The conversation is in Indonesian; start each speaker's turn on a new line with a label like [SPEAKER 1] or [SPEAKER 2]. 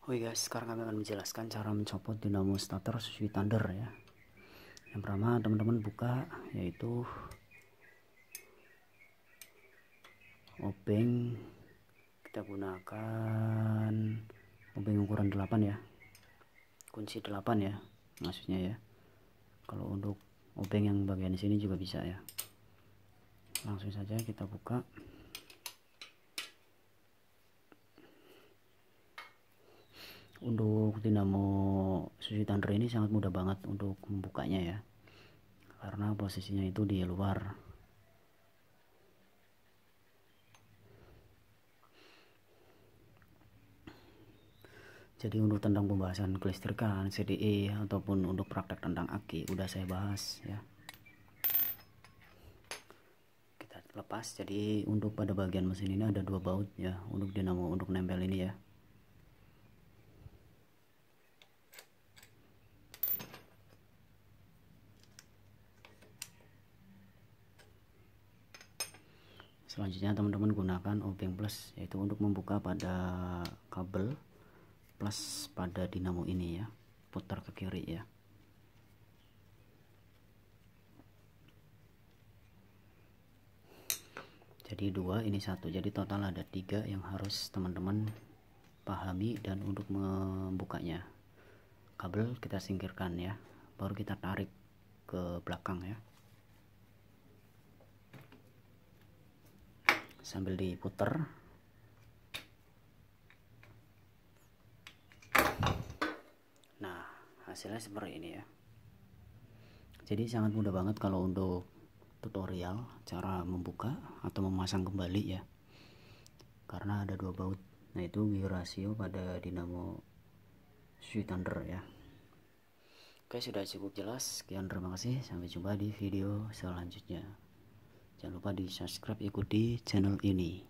[SPEAKER 1] Oke oh guys, iya, sekarang kami akan menjelaskan cara mencopot dinamo starter Suzuki Thunder ya. Yang pertama teman-teman buka yaitu obeng kita gunakan obeng ukuran 8 ya. Kunci 8 ya maksudnya ya. Kalau untuk obeng yang bagian sini juga bisa ya. Langsung saja kita buka. untuk dinamo susi Thunder ini sangat mudah banget untuk membukanya ya karena posisinya itu di luar jadi untuk tentang pembahasan kelistrikan CDE ataupun untuk praktek tentang aki udah saya bahas ya kita lepas jadi untuk pada bagian mesin ini ada dua baut ya untuk dinamo untuk nempel ini ya selanjutnya teman-teman gunakan obeng plus yaitu untuk membuka pada kabel plus pada dinamo ini ya putar ke kiri ya jadi dua ini satu jadi total ada tiga yang harus teman-teman pahami dan untuk membukanya kabel kita singkirkan ya baru kita tarik ke belakang ya sambil diputer nah hasilnya seperti ini ya jadi sangat mudah banget kalau untuk tutorial cara membuka atau memasang kembali ya karena ada dua baut nah itu gear rasio pada dinamo Sweet Thunder ya oke sudah cukup jelas sekian terima kasih sampai jumpa di video selanjutnya lupa di subscribe ikuti channel ini